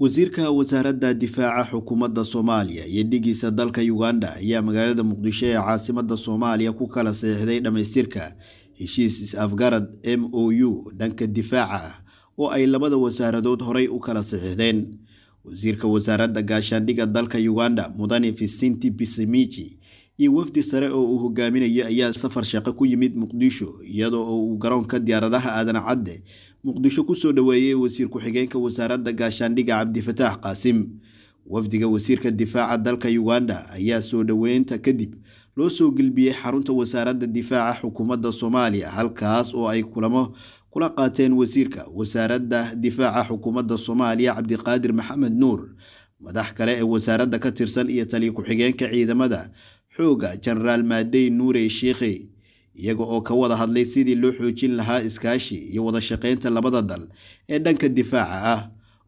wasiirka wasaaradda difaaca xukuumadda soomaaliya iyo dhigiisa dalka uganda ayaa magaalada muqdisho ee caasimada soomaaliya ku kala saxiixday dhammaystirka heshiis is-afgarad m o u dhanka difaaca ah oo ay labada wasaaradood horey u kala saxiixdeen wasiirka wasaaradda gaashaandhigga dalka uganda mudane fisinti bisimici iyo wafdi sare oo uu hogaaminayo ayaa safar shaqo ku yimid muqdisho iyadoo oo uu garoonka diyaaradaha aadana cadde muqdisho kusoo dhoweeyey wasiir ku-xigeenka wasaaradda gaashaandhiga cabdifataax qaasim wafdiga wasiirka difaaca dalka uganda ayaa soo dhoweynta kadib loo soo gelbiyey xarunta wasaaradda difaaca xukuumadda soomaaliya halkaas oo ay kulamo kula qaateen wasiirka wasaaradda difaaca xukuumadda soomaaliya cabdiqaadir maxamed nuur madax kale ee wasaaradda ka tirsan iyo taliya ku-xigeenka ciidamada xooga jenaraal maadey nuure shiikhi iyaga oo ka wada hadlay sidii loo xoojin lahaa iskaashi iyo wada wadashaqaynta labada dal ee dhanka difaaca ah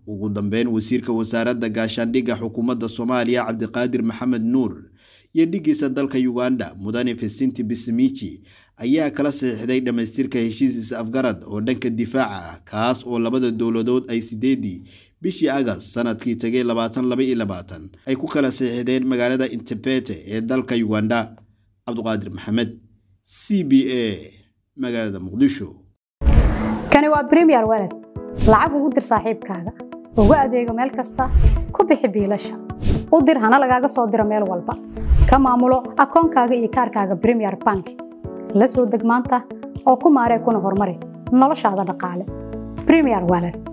ugu dambeyn wasiirka wasaaradda gaashaandhigga xukuumadda soomaaliya cabdiqaadir maxamed nuur iyo dhiggiisa dalka uganda mudane fesinti bisimiji ayaa kala saxiixday dhammaystirka heshiis is afgarad oo dhanka difaaca ah kaas oo labada dowladood ay sideedii bishii agast sanadkii tegay labaatan laba iyo labaatan ay ku kala siixdeen magaalada intebete ee dalka uganda cabduqaadir maxamed c b a magaalada muqdisho kani waa brimier weled lacag ugu dir saaxiibkaaga uga adeego meel kasta ku bixi biilasha u dir hana lagaaga soo diro meel walba ka maamulo akoonkaaga iyo kaarkaaga brimier bank la soo deg maanta oo ku maaree kuna horumari noloshaada dhaqaale brimier waled